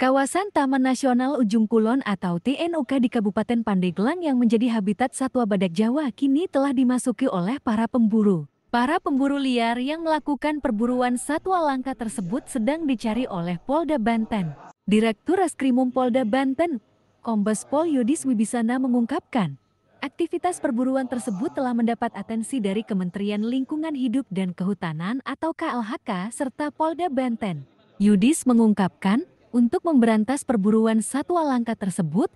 Kawasan Taman Nasional Ujung Kulon atau TNUK di Kabupaten Pandeglang yang menjadi habitat satwa badak Jawa kini telah dimasuki oleh para pemburu. Para pemburu liar yang melakukan perburuan satwa langka tersebut sedang dicari oleh Polda Banten. Direktur Reskrimum Polda Banten, Kombes Pol Yudis Wibisana mengungkapkan, aktivitas perburuan tersebut telah mendapat atensi dari Kementerian Lingkungan Hidup dan Kehutanan atau KLHK serta Polda Banten. Yudis mengungkapkan, untuk memberantas perburuan satwa langka tersebut,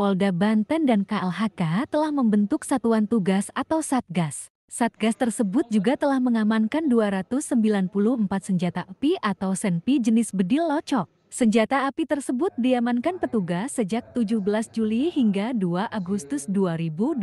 Polda Banten dan KLHK telah membentuk satuan tugas atau satgas. Satgas tersebut juga telah mengamankan 294 senjata api atau senpi jenis bedil locok. Senjata api tersebut diamankan petugas sejak 17 Juli hingga 2 Agustus 2023.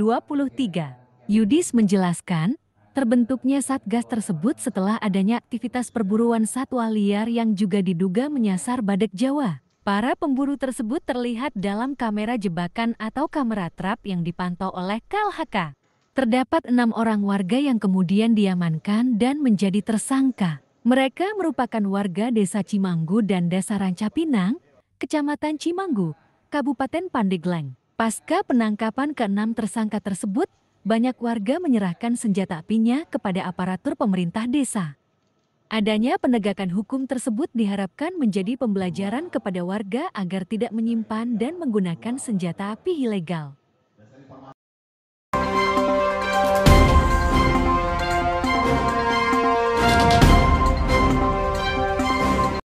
Yudis menjelaskan, Terbentuknya Satgas tersebut setelah adanya aktivitas perburuan satwa liar yang juga diduga menyasar badak Jawa. Para pemburu tersebut terlihat dalam kamera jebakan atau kamera trap yang dipantau oleh KLHK. Terdapat enam orang warga yang kemudian diamankan dan menjadi tersangka. Mereka merupakan warga Desa Cimanggu dan Desa Rancapinang, Kecamatan Cimanggu, Kabupaten Pandeglang. Pasca penangkapan keenam tersangka tersebut, banyak warga menyerahkan senjata apinya kepada aparatur pemerintah desa. Adanya penegakan hukum tersebut diharapkan menjadi pembelajaran kepada warga agar tidak menyimpan dan menggunakan senjata api ilegal.